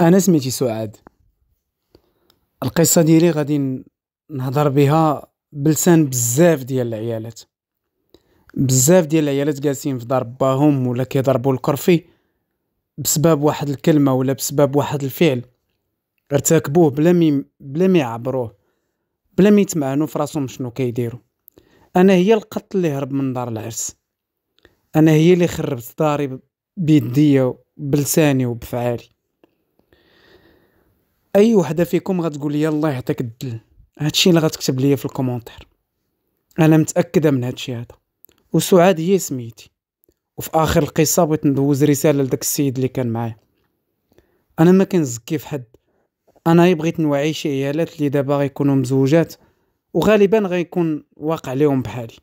انا سميتي سعاد القصه ديالي غادي نهضر بها بلسان بزاف ديال العيالات بزاف ديال العيالات جالسين في دار باهم ولا كيضربوا الكرفي بسبب واحد الكلمه ولا بسبب واحد الفعل ارتكبوه بلا مي بلا ما يعبروه بلا ما يتمعنوا في راسهم شنو كيديروا انا هي القط اللي هرب من دار العرس انا هي اللي خربت داري بيديا بلساني وبفعالي اي وحده فيكم غتقول لي الله يعطيك الدل هادشي اللي غتكتب ليا في الكومونتير انا متاكده من هادشي هذا وسعاد هي سميتي وفي اخر القصه بغيت ندوز رساله لداك السيد اللي كان معايا انا ما كنزكي في حد انا بغيت نوعي شي عيالات اللي دابا غيكونوا مزوجات وغالبا غيكون واقع لهم بحالي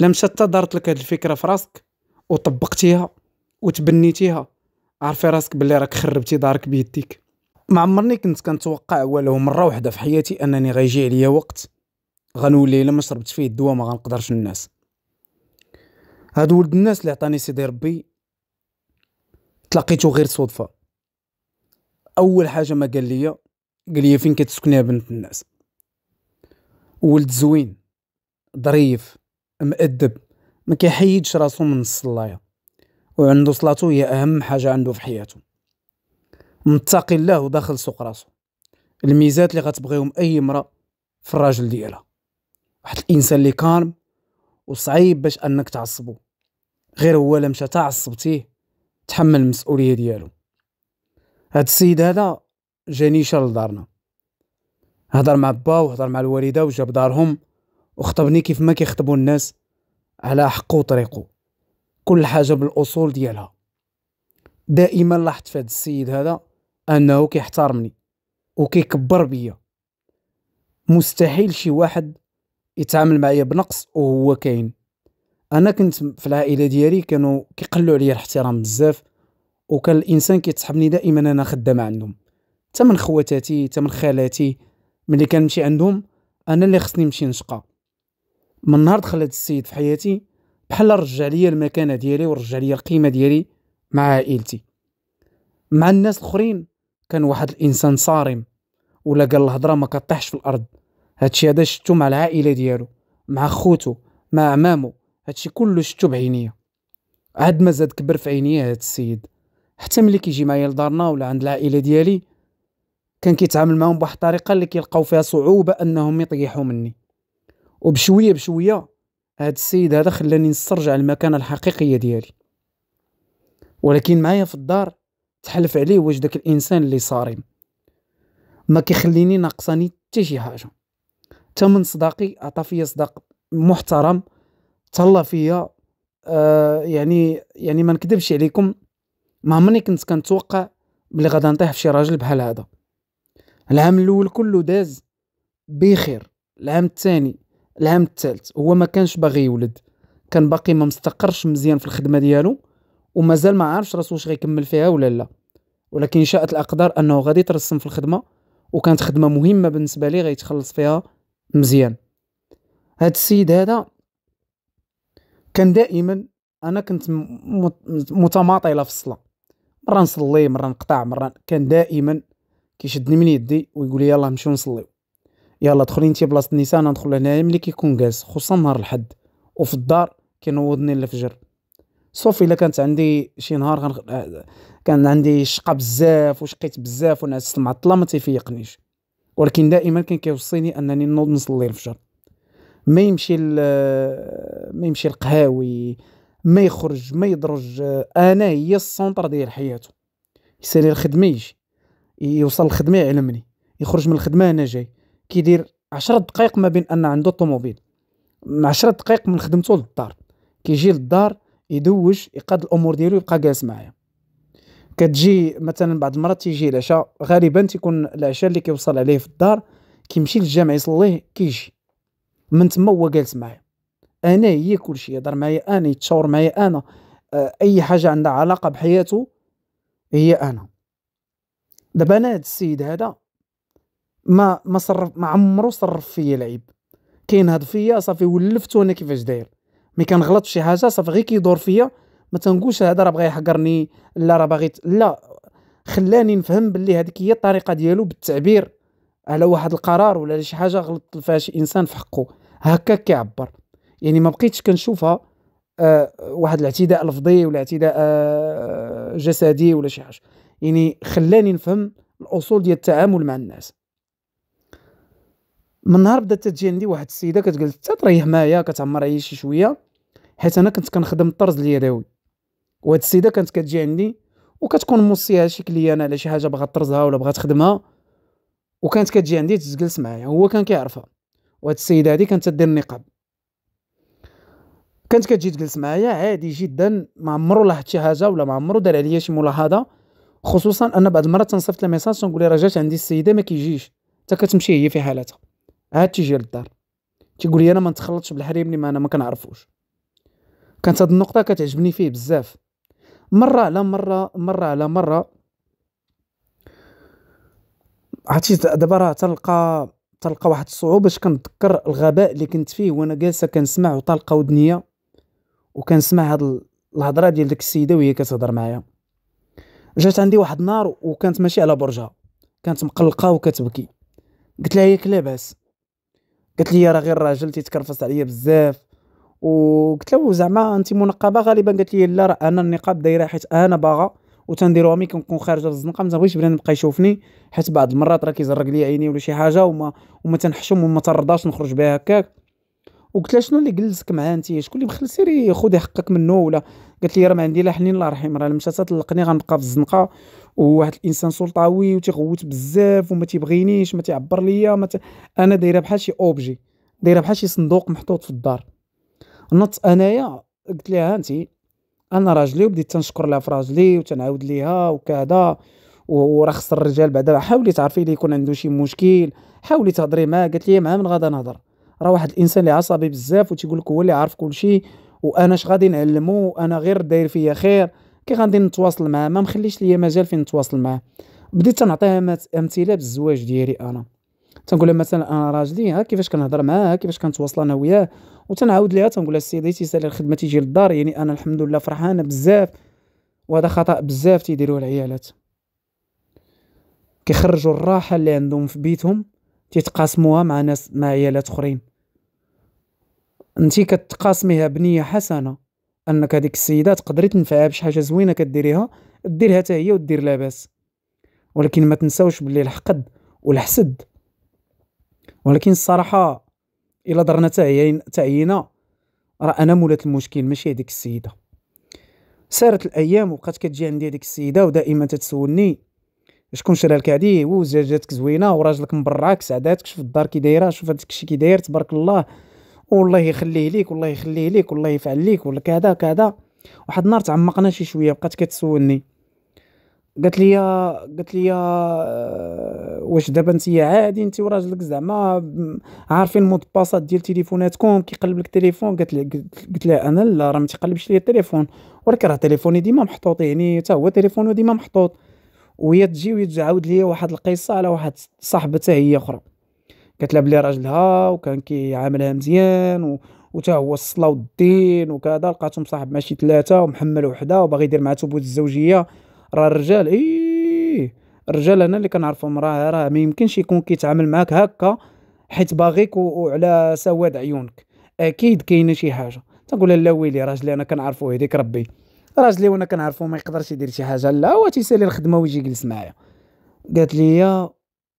لم حتى دارت لك هاد الفكره في راسك وطبقتيها وتبنيتيها عرفي راسك بلي راك خربتي دارك بيديك ما عمرني كنت كنتوقع ولو مره واحده في حياتي انني غيجي عليا وقت غنولي الا ما شربت فيه الدواء ما غنقدرش الناس هاد ولد الناس اللي عطاني سيدي ربي تلاقيتو غير صدفه اول حاجه ما قال لي قال لي فين كتسكني يا بنت الناس ولد زوين ظريف مؤدب ما كيحيدش راسو من الصلايه وعنده صلاته هي اهم حاجه عنده في حياته متقي الله وداخل سوق راسو الميزات اللي غتبغيهم اي امراه في الراجل ديالها واحد الانسان اللي كان وصعيب باش انك تعصبو غير هو لمشى تعصبتيه تحمل المسؤوليه ديالو هاد السيد هذا جاني شال لدارنا هضر مع با وهضر مع الوالده وجاب دارهم وخطبني كيف ما كيخطبوا الناس على حقه وطريقه كل حاجه بالاصول ديالها دائما لاحظت في هذا السيد هذا انه كيحترمني وكيكبر بيا مستحيل شي واحد يتعامل معايا بنقص وهو كاين انا كنت في العائله ديالي كانوا كيقلوا عليا الاحترام بزاف وكان الانسان كيتسحبني دائما انا خدام عندهم حتى من خواتاتي حتى من خالاتي ملي كنمشي عندهم انا اللي خصني نمشي نشقى من نهار دخل السيد في حياتي بحال رجع ليا المكانه ديالي ورجع ليا القيمه ديالي مع عائلتي مع الناس الاخرين كان واحد الانسان صارم ولا قال الهضره ما كطيحش في الارض هادشي هذا شفتو مع العائله ديالو مع خوتو مع عمامو هادشي كله شفتو بعينيا عاد ما زاد كبر في عينيا هاد السيد حتى ملي كيجي معايا لدارنا ولا عند العائله ديالي كان كيتعامل معاهم بواحد الطريقه اللي كيلقاو فيها صعوبه انهم يطيحوا مني وبشويه بشويه هاد السيد هذا خلاني نسترجع المكانه الحقيقيه ديالي ولكن معايا في الدار تحلف عليه واش داك الانسان اللي صارم ما كيخليني ناقصاني حتى شي حاجه تمن صداقي عطا فيا صداق محترم تهلا فيا آه يعني يعني ما نكذبش عليكم ما عمرني كنت كنتوقع بلي غادي نطيح في شي راجل بحال هذا العام الاول كله داز بخير العام الثاني العام الثالث هو ما كانش باغي يولد كان باقي ما مستقرش مزيان في الخدمه ديالو ومازال ما عارفش راسو واش غيكمل فيها ولا لا ولكن شاءت الاقدار انه غادي يترسم في الخدمه وكانت خدمه مهمه بالنسبه لي غيتخلص فيها مزيان هاد السيد هذا كان دائما انا كنت متماطله في الصلاه مره نصلي مره نقطع مره كان دائما كيشدني من يدي ويقول لي يلاه نمشيو نصليو يلا دخلي انت بلاصه النساء انا ندخل هنايا ملي كيكون جالس خصوصا نهار الحد وفي الدار كينوضني الفجر سوف الا كانت عندي شي نهار غن... كان عندي شقه بزاف وشقيت بزاف ونعست مع الظلام ما تيفيقنيش ولكن دائما كان كيوصيني انني نوض نصلي الفجر ما يمشي ما يمشي القهاوي ما يخرج ما يدرج انا هي السونطر ديال حياته يسالي الخدمه يجي يوصل الخدمه يعلمني يخرج من الخدمه انا جاي كيدير 10 دقائق ما بين ان عنده الطوموبيل 10 دقائق من خدمته للدار كيجي للدار يدوج يقاد الامور ديالو يبقى جالس معايا كتجي مثلا بعض المرات تيجي العشاء غالبا تيكون العشاء اللي كيوصل عليه في الدار كيمشي للجامع يصليه كيجي من تما هو جالس معايا انا هي كلشي يهضر معايا انا يتشاور معايا انا آه، اي حاجه عندها علاقه بحياته هي انا دابا انا هاد السيد هذا ما ما صرف ما عمرو صرف فيا العيب كاين هاد فيا صافي ولفت وانا كيفاش داير مي كنغلط شي حاجه صافي غير كيدور فيا ما تنقولش هذا راه بغا يحقرني لا راه باغي لا خلاني نفهم باللي هذيك هي الطريقه ديالو بالتعبير على واحد القرار ولا شي حاجه غلط فيها شي انسان في حقه هكاك كيعبر يعني ما بقيتش كنشوفها آه واحد الاعتداء لفظي ولا اعتداء آه،, آه جسدي ولا شي حاجه يعني خلاني نفهم الاصول ديال التعامل مع الناس من نهار بدات تجي عندي واحد السيده كتقول حتى تريح معايا كتعمر عليا شي شويه حيت انا كنت كنخدم الطرز اليدوي وهاد السيده كانت كتجي عندي وكتكون موصيها شي كليان على شي حاجه بغات طرزها ولا بغات تخدمها وكانت كتجي عندي تجلس معايا هو كان كيعرفها وهاد السيده هادي كانت تدير النقاب كانت كتجي تجلس معايا عادي جدا ما عمرو لاحظت شي حاجه ولا ما عمرو دار عليا شي ملاحظه خصوصا ان بعض المرات تنصيفط لها ميساج تنقول لها راه جات عندي السيده ما كيجيش حتى كتمشي هي في حالتها عاد تيجي للدار تيقول لي انا ما نتخلطش بالحريم اللي ما انا ما كنعرفوش كانت هاد النقطه كتعجبني فيه بزاف مره على مره مره على مره عرفتي دابا راه تلقى تلقى واحد الصعوبه باش كنتذكر الغباء اللي كنت فيه وانا جالسه كنسمع وطالقه ودنيا وكنسمع هاد الهضره ديال ديك السيده وهي كتهضر معايا جات عندي واحد النهار وكانت ماشي على برجها كانت مقلقه وكتبكي قلت لها ياك لاباس قالت لي راه غير راجل تيتكرفص عليا بزاف وقلت له زعما انت منقبه غالبا قالت لي لا راه انا النقاب دايره حيت انا باغا وتنديروها مي كنكون خارجه للزنقه ما بغيتش بنادم يبقى يشوفني حيت بعض المرات راه كيزرق لي عيني ولا شي حاجه وما وما تنحشم وما ترضاش نخرج بها هكاك وقلت لها شنو اللي جلسك معاه انت شكون اللي مخلص سيري خذي حقك منه ولا قالت لي راه ما عندي لا حنين لا رحيم راه مشات تطلقني غنبقى في الزنقه وواحد الانسان سلطوي وتيغوت بزاف وما تيبغينيش ما تيعبر ليا ت... انا دايره بحال شي اوبجي دايره بحال شي صندوق محطوط في الدار نط انايا قلت لها انت انا راجلي وبديت تنشكر لها في راجلي وتنعاود ليها وكذا وراه خص الرجال بعدا حاولي تعرفي لي يكون عنده شي مشكل حاولي تهضري معاه قالت لي مع من غادي نهضر راه واحد الانسان اللي عصبي بزاف وتيقول لك هو اللي عارف كل شيء وانا اش غادي نعلمو انا غير داير فيا خير كي غادي نتواصل معاه ما مخليش ليا مجال فين نتواصل معاه بديت تنعطيها امثله بالزواج ديالي انا تنقول لها مثلا انا راجلي ها كيفاش كنهضر معاها كيفاش كنتواصل انا وياه وتنعاود ليها تنقول لها السيدي تيسالي الخدمه تيجي للدار يعني انا الحمد لله فرحانه بزاف وهذا خطا بزاف تيديروه العيالات كيخرجوا الراحه اللي عندهم في بيتهم تيتقاسموها مع ناس مع عيالات اخرين انت كتقاسميها بنيه حسنه انك هذيك السيده تقدري تنفعها بشي حاجه زوينه كديريها ديرها حتى هي ودير لاباس ولكن ما تنساوش باللي الحقد والحسد ولكن الصراحه الا درنا تعيين تعيينا راه انا مولات المشكل ماشي هذيك السيده سارت الايام وبقات كتجي عندي هذيك السيده ودائما تتسولني شكون شرا لك هادي وزوجاتك زوينه وراجلك مبراك سعداتك شوف الدار كي دايره شوف هذاك الشيء كي داير تبارك الله والله يخليه ليك والله يخليه ليك والله يفعل ليك ولا كذا كذا واحد النهار تعمقنا شي شويه بقات كتسولني قالت لي قالت لي آه، واش دابا انت عادي انت وراجلك زعما عارفين مود باسات ديال تليفوناتكم كيقلب لك التليفون قالت لي قلت لها انا لا راه ما تيقلبش لي التليفون ولكن راه تليفوني ديما محطوط يعني حتى هو تليفونه ديما محطوط وهي تجي وهي لي واحد القصه على واحد صاحبه هي اخرى قالت لها بلي راجلها وكان كيعاملها مزيان و... وتا هو الصلاة والدين وكذا لقاتهم صاحب ماشي ثلاثة ومحمل وحده وباغي يدير معها تبوت الزوجية راه الرجال ايه الرجال انا اللي كنعرفهم راه راه ما يمكنش يكون كيتعامل معاك هكا حيت باغيك وعلى سواد عيونك اكيد كاينه شي حاجه تنقول لا ويلي راجلي انا كنعرفو هذيك ربي راجلي وانا كنعرفو ما يقدرش يدير شي حاجه لا هو تيسالي الخدمه ويجي يجلس معايا قالت لي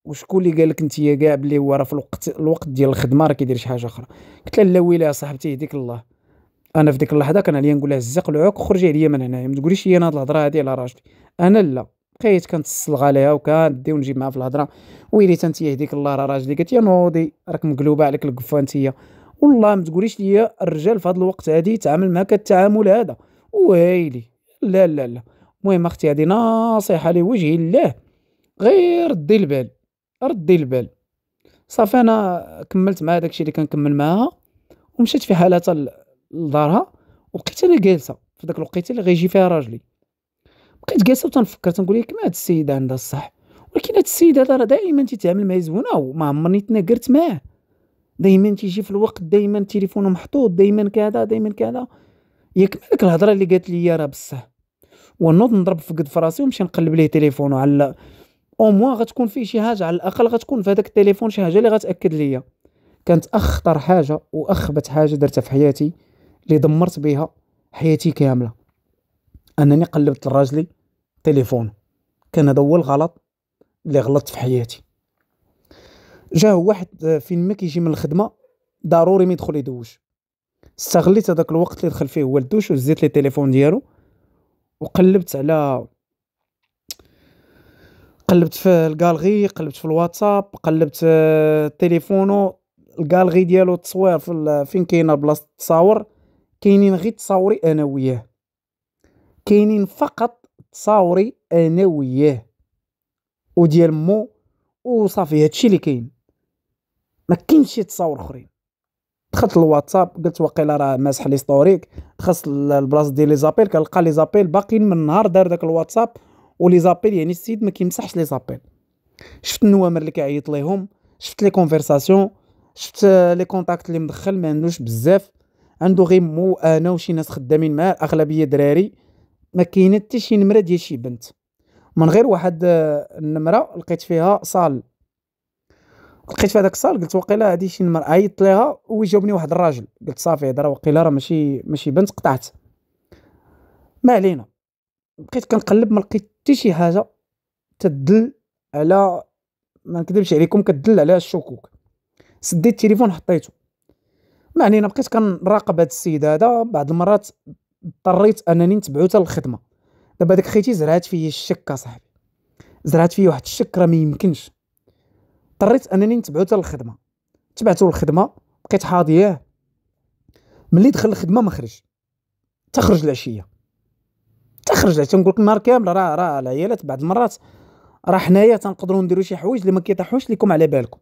وشكون اللي قال لك انت كاع بلي هو راه في الوقت الوقت ديال الخدمه راه كيدير شي حاجه اخرى قلت لها لا ويلي صاحبتي يهديك الله انا في ديك اللحظه كان عليا نقول له هز قلوعك خرجي عليا من هنايا ما تقوليش لي انا هاد الهضره هادي على راجلي انا لا بقيت كنتصلغ عليها وكندي ونجيب معاها في الهضره ويلي انت يهديك الله راه راجلي قالت يا نوضي راك مقلوبه عليك القفه انت والله ما تقوليش لي الرجال في هذا الوقت هادي يتعامل معاك التعامل هذا ويلي لا لا لا المهم اختي هذه نصيحه لوجه الله غير ردي البال ردي البال صافي انا كملت مع داكشي اللي كنكمل معاها ومشيت في حالتها لدارها وبقيت انا جالسه في داك الوقيته اللي غيجي فيها راجلي بقيت جالسه وتنفكر تنقول لك ما هاد السيده عندها الصح ولكن هاد السيده هذا راه دائما تيتعامل مع زوينه وما عمرني تناقرت معاه دائما تيجي في الوقت دائما تليفونه محطوط دائما كذا دائما كذا ياك ديك الهضره اللي قالت لي راه بصح ونوض نضرب في قد فراسي ونمشي نقلب ليه تليفونه على او موا غتكون فيه شي حاجه على الاقل غتكون في هذاك التليفون شي حاجه اللي غتاكد ليا كانت اخطر حاجه واخبت حاجه درتها في حياتي اللي دمرت بها حياتي كامله انني قلبت لراجلي تليفون كان هذا هو الغلط اللي غلطت في حياتي جا واحد فين ما كيجي من الخدمه ضروري ما يدخل يدوش استغليت هذاك الوقت اللي دخل فيه هو الدوش وزيت لي تليفون ديالو وقلبت على قلبت في الكالغي قلبت في الواتساب قلبت تليفونو الكالغي ديالو التصوير في فين كاينه بلاصه التصاور كاينين غير تصاوري انا وياه كاينين فقط تصاوري انا وياه وديال مو وصافي هادشي اللي كاين ما كاينش شي تصاور اخرين دخلت الواتساب قلت واقيلا راه ماسح لي ستوريك خاص البلاصه ديال لي زابيل كنلقى لي زابيل باقيين من نهار دار داك الواتساب ولي زابيل يعني السيد ما كيمسحش لي زابيل شفت النوامر اللي كيعيط ليهم شفت لي كونفرساسيون شفت لي كونتاكت اللي مدخل ما عندوش بزاف عنده غير مو انا وشي ناس خدامين معاه الاغلبيه دراري ما كاين حتى شي نمره ديال شي بنت من غير واحد آه، النمره لقيت فيها صال لقيت في هذاك الصال قلت وقيلا هذه شي نمره عيطت ليها ويجاوبني واحد الراجل قلت صافي هضره وقيلا راه ماشي ماشي بنت قطعت ما علينا بقيت كنقلب ما لقيت حتى شي حاجه تدل على ما نكذبش عليكم كدل على الشكوك سديت التليفون حطيته معني انا بقيت كنراقب هذا السيد هذا بعض المرات اضطريت انني نتبعو حتى للخدمه دابا داك خيتي زرعت فيا الشك صاحبي زرعت فيا واحد الشك راه ما يمكنش اضطريت انني نتبعو حتى للخدمه تبعتو للخدمه بقيت حاضيه ملي دخل الخدمه ما خرج تخرج العشيه تخرج العشيه تنقول لك النهار كامل راه راه العيالات بعض المرات راه حنايا تنقدروا نديروا شي حوايج اللي ما كيطيحوش لكم على بالكم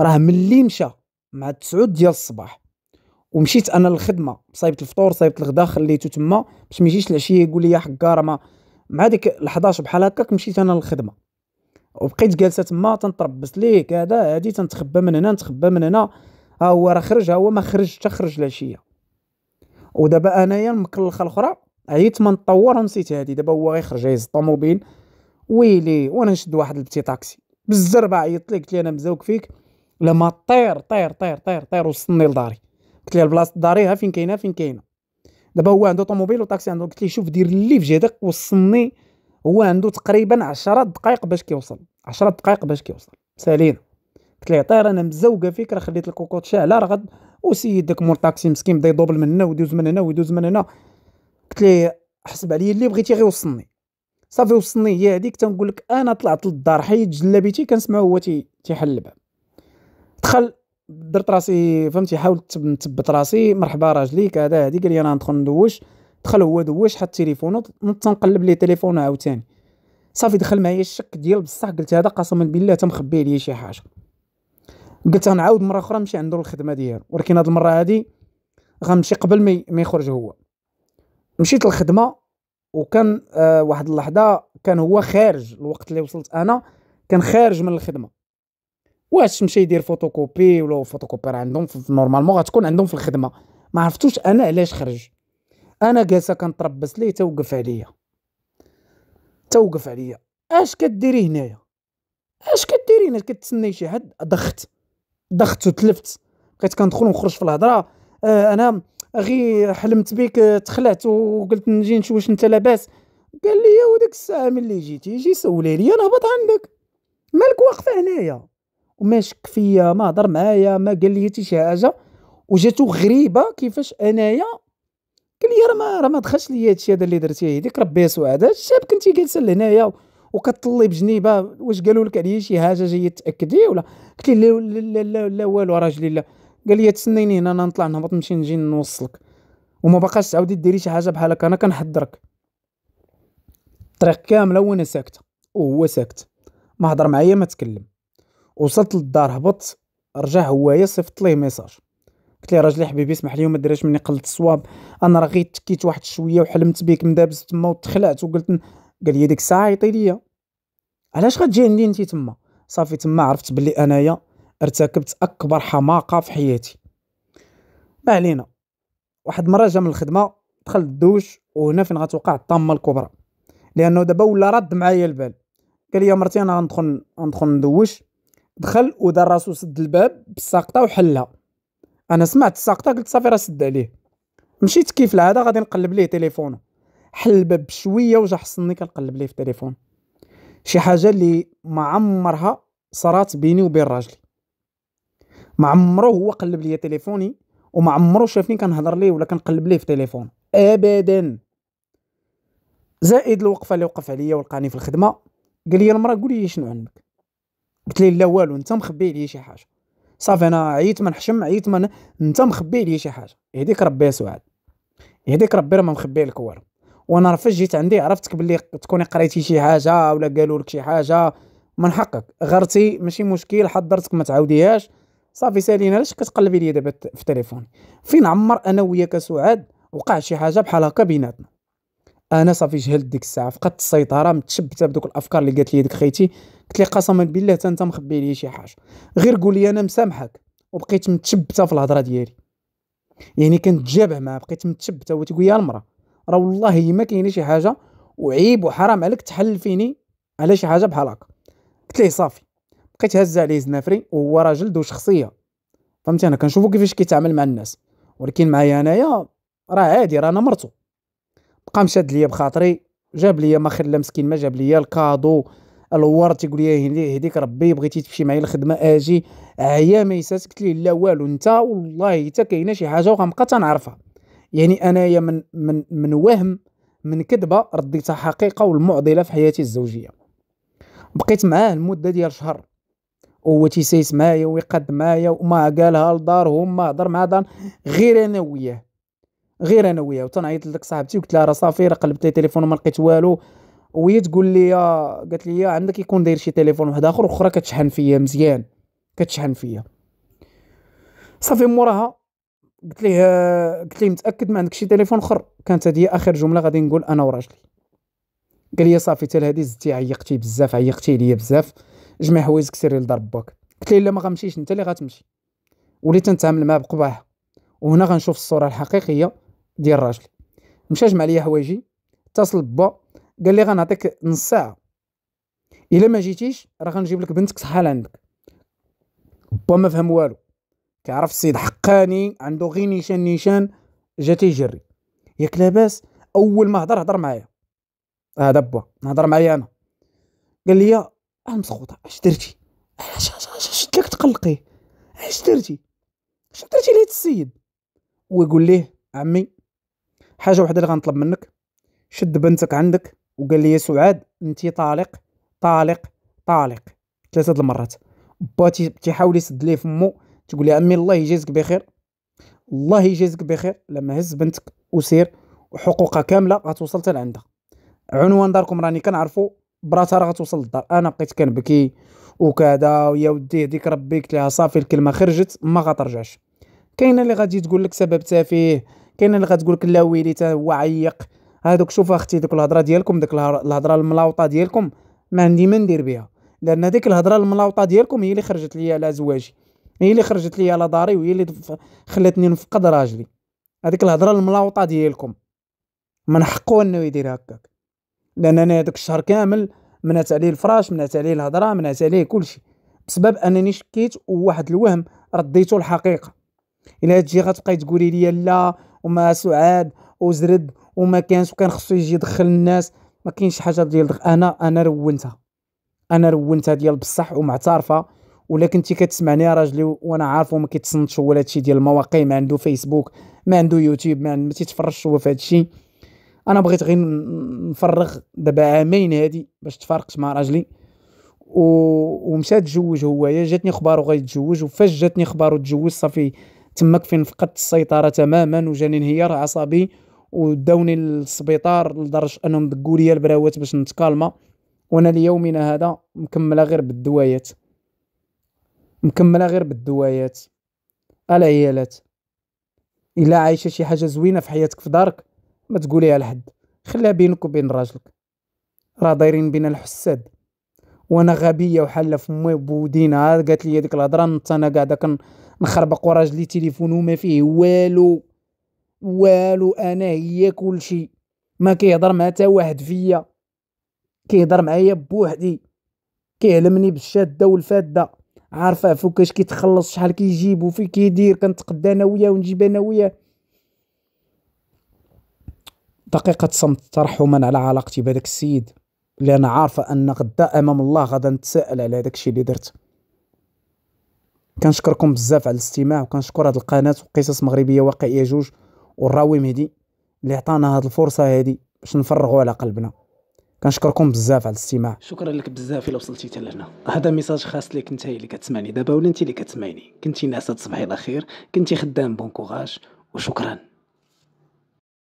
راه ملي مشى مع التسعود ديال الصباح ومشيت انا للخدمه صايبت الفطور صايبت الغدا خليته تما باش ما يجيش العشيه يقول لي يا حكا راه ما مع ديك ال11 بحال هكاك مشيت انا للخدمه وبقيت جالسه تما تنطربس ليك هذا هادي تنتخبى من هنا نتخبى من هنا ها هو راه خرج ها هو ما خرج حتى خرج العشيه ودابا انايا المكلخه الاخرى عييت ما نطور ونسيت هادي دابا هو غيخرج يهز الطوموبيل ويلي وانا نشد واحد البتي طاكسي بالزربه عيطت لي قلت لي انا مزوق فيك لما طير طير طير طير طير وصلني لداري قلت ليه البلاصه ها فين كاينه فين كاينه دابا هو عنده طوموبيل وطاكسي عنده قلت ليه شوف دير اللي في جهدك وصلني هو عنده تقريبا 10 دقائق باش كيوصل 10 دقائق باش كيوصل سالينا قلت ليه طير انا مزوقه فيك راه خليت الكوكوط شاعله راه غد وسيد داك مول طاكسي مسكين بدا يدوبل من هنا ويدوز من هنا ويدوز من هنا قلت ليه حسب عليا اللي بغيتي غير وصلني صافي وصلني هي هذيك تنقول لك انا طلعت للدار حيد جلابيتي كنسمعو هو تيحل الباب دخل درت راسي فهمتي حاولت نثبت راسي مرحبا راجلي كذا هادي قال لي انا ندخل ندوش دخل هو دوش حط التليفون نط نقلب ليه تليفون عاوتاني صافي دخل معايا الشك ديال بصح قلت هذا قسما بالله مخبي لي شي حاجه قلت غنعاود مره اخرى نمشي عندو الخدمه ديالو ولكن هاد المره هادي غنمشي قبل ما ما يخرج هو مشيت للخدمه وكان آه واحد اللحظه كان هو خارج الوقت اللي وصلت انا كان خارج من الخدمه واش مشى يدير فوتوكوبي ولا فوتوكوبي راه عندهم نورمالمون غتكون عندهم في الخدمه ما عرفتوش انا علاش خرج انا جالسه كنتربص ليه توقف عليا توقف عليا اش كديري هنايا اش كديري هنا كتسناي شي حد ضغط ضخت وتلفت بقيت كندخل ونخرج في الهضره آه انا غي حلمت بك تخلعت وقلت نجي نشوف واش انت لاباس قال لي وديك الساعه ملي جيتي جي سولي لي انا هبط عندك مالك واقفه هنايا وما شك فيا ما هضر معايا ما قال لي حتى شي حاجه وجاتو غريبه كيفاش انايا قال لي راه ما راه ما دخلش ليا هادشي هذا اللي درتيه هذيك ربي سعاده هذا شاب كنتي جالسه لهنايا وكطلي بجنيبه واش قالوا لك عليا شي حاجه جايه تاكدي ولا قلت لي لا لا لا, لا والو راجلي لا قال لي تسنيني هنا انا نطلع نهبط نمشي نجي نوصلك وما باقاش تعاودي ديري شي حاجه بحال هكا انا كنحضرك الطريق كامله وانا ساكته وهو ساكت ما هضر معايا ما تكلم وصلت للدار هبط رجع هوايا صيفط ليه ميساج قلت ليه راجلي حبيبي اسمح لي وما دريتش مني قلت الصواب انا راه غير تكيت واحد شويه وحلمت بيك مدابز تما وتخلعت وقلت قال لي ديك الساعه عيطي ليا علاش غتجي عندي انت تما صافي تما عرفت بلي انايا ارتكبت اكبر حماقه في حياتي ما علينا واحد المره جا من الخدمه دخل الدوش وهنا فين غتوقع الطامه الكبرى لانه دابا ولا رد معايا البال قال لي مرتي انا غندخل غندخل ندوش دخل ودار راسو سد الباب بالساقطه وحلها انا سمعت الساقطه قلت صافي راه سد عليه مشيت كيف العاده غادي نقلب ليه تليفونه حل الباب بشويه وجا حصلني كنقلب ليه في التليفون شي حاجه اللي ما عمرها صرات بيني وبين راجلي ما عمرو هو قلب ليا تليفوني وما عمرو شافني كنهضر ليه ولا كنقلب ليه في تليفون ابدا زائد الوقفه اللي وقف عليا ولقاني في الخدمه قال لي المراه قولي شنو عندك قلت لي لا والو انت مخبي عليا شي حاجه صافي انا عييت ما نحشم عييت ما انت مخبي عليا شي حاجه يهديك ربي يا سعاد يهديك ربي راه ما مخبي لك والو وانا فاش جيت عندي عرفتك باللي تكوني قريتي شي حاجه ولا قالوا لك شي حاجه من حقك غرتي ماشي مشكل حضرتك ما تعاوديهاش صافي سالينا علاش كتقلبي ليا دابا في تليفوني فين عمر انا وياك سعاد وقع شي حاجه بحال هكا بيناتنا انا صافي جهلت ديك الساعه فقدت السيطره متشبته بدوك الافكار اللي قالت لي ديك خيتي قلت لي قسما بالله حتى انت مخبي لي شي حاجه غير قول لي انا مسامحك وبقيت متشبته في الهضره ديالي يعني كنتجابه معاه بقيت متشبته هو تيقول يا المراه راه والله ما كاينه شي حاجه وعيب وحرام عليك تحل فيني على شي حاجه بحال هكا قلت ليه صافي بقيت هز عليه زنافري وهو راجل ذو شخصيه فهمتي انا كنشوفو كيفاش كيتعامل مع الناس ولكن معايا انايا راه عادي راه انا مرتو بقى مشاد ليا بخاطري جاب ليا ما خلا مسكين ما جاب ليا الكادو الوار تيقول لي إيه، هديك ربي بغيتي تمشي معايا للخدمه اجي عيا ما قلت ليه لا والو انت والله حتى كاينه شي حاجه وغنبقى تنعرفها يعني انايا من من من وهم من كذبه رديتها حقيقه والمعضله في حياتي الزوجيه بقيت معاه المده ديال شهر وهو تيسايس معايا ويقد معايا وما قالها لدارهم ما هضر مع دار غير انا وياه غير انا وياه وتنعيط لك صاحبتي وقلت لها راه صافي راه قلبت لي تليفون وما لقيت والو وهي تقول لي قالت لي عندك يكون داير شي تليفون واحد اخر واخرى كتشحن فيا مزيان كتشحن فيا صافي موراها قلت ليه قلت ليه متاكد ما عندك شي تليفون اخر كانت هذه اخر جمله غادي نقول انا وراجلي قال لي صافي حتى هذه زدتي عيقتي بزاف عيقتي ليا بزاف جمع حوايجك سيري لدار باك قلت ليه لا ما غنمشيش انت اللي غتمشي وليت نتعامل معاه بقباح وهنا غنشوف الصوره الحقيقيه ديال راجلي مشى جمع ليا حوايجي اتصل با قال لي غنعطيك نص ساعه الا ما جيتيش راه غنجيب لك بنتك صحال عندك با ما فهم والو كيعرف السيد حقاني عنده غير نيشان نيشان جا تيجري ياك لاباس اول ما هضر هضر معايا هذا آه با نهضر معايا انا قال لي مسخوطه اش درتي اش اش اش لك تقلقي اش درتي اش درتي لهاد السيد ويقول ليه عمي حاجه واحده اللي غنطلب منك شد بنتك عندك وقال لي سعاد انت طالق طالق طالق ثلاثه المرات با تيحاول يسد ليه فمو تقول لي امي الله يجازك بخير الله يجازك بخير لما هز بنتك وسير وحقوقها كامله غتوصل حتى لعندها عنوان داركم راني كنعرفو براتها راه غتوصل للدار انا بقيت كنبكي وكذا ويا ودي هذيك ربي قلت لها صافي الكلمه خرجت ما غترجعش كاينه اللي غادي تقول لك سبب تافه كاينه اللي غتقول لك لا ويلي تا هو عيق هادوك شوف اختي دوك الهضره ديالكم ديك الهضره الملاوطه ديالكم ما عندي ما ندير بها لان ديك الهضره الملاوطه ديالكم هي اللي خرجت لي على زواجي هي اللي خرجت لي على داري وهي اللي خلاتني نفقد راجلي هذيك الهضره الملاوطه ديالكم من حقه انه يدير هكاك لان انا هذاك الشهر كامل منعت عليه الفراش منعت عليه الهضره منعت عليه كلشي بسبب انني شكيت وواحد الوهم رديته الحقيقه الا تجي غتبقاي تقولي لي لا وما سعاد وزرد وما كانش وكان خصو يجي يدخل الناس ما كاينش حاجه ديال دخل. انا انا رونتها انا رونتها ديال بصح ومعترفه ولكن كنتي كتسمعني يا راجلي وانا عارف وما كيتصنتش هو هادشي ديال المواقع ما عنده فيسبوك ما عنده يوتيوب ما ما تيتفرجش هو في هادشي انا بغيت غير نفرغ دابا عامين هادي باش تفارقت مع راجلي و... ومشى تزوج يا جاتني اخبارو غيتزوج وفاش جاتني اخبارو تزوج صافي تماك فين فقدت السيطره تماما وجاني انهيار عصبي وداوني للسبيطار لدرجه انهم دقوا لي البراوات باش نتكالما وانا ليومنا هذا مكمله غير بالدوايات مكمله غير بالدوايات العيالات الا عايشه شي حاجه زوينه في حياتك في دارك ما تقوليها لحد خليها بينك وبين راجلك راه دايرين بينا الحساد وانا غبيه وحاله فمي بودينا قالت لي هذيك الهضره انا قاعده كنخربق وراجلي تليفون وما فيه والو والو انا هي كلشي ما كيهضر مع حتى واحد فيا كيهضر معايا بوحدي كيعلمني بالشاده والفاده عارفه فوكاش كيتخلص شحال كيجيب وفي كيدير كنتقدا انا وياه ونجيب انا وياه دقيقه صمت ترحما على علاقتي بهذاك السيد اللي انا عارفه ان غدا امام الله غدا نتساءل على هذاك الشيء اللي درت كنشكركم بزاف على الاستماع وكنشكر هذه القناه وقصص مغربيه واقعيه جوج والراوي مهدي اللي عطانا هاد الفرصه هادي باش نفرغوا على قلبنا كنشكركم بزاف على الاستماع شكرا لك بزاف الا وصلتي حتى لهنا هذا ميساج خاص ليك انت اللي كتسمعني دابا ولا انت اللي كتسمعني كنتي ناس تصبحي على خير كنتي خدام بون كوراج وشكرا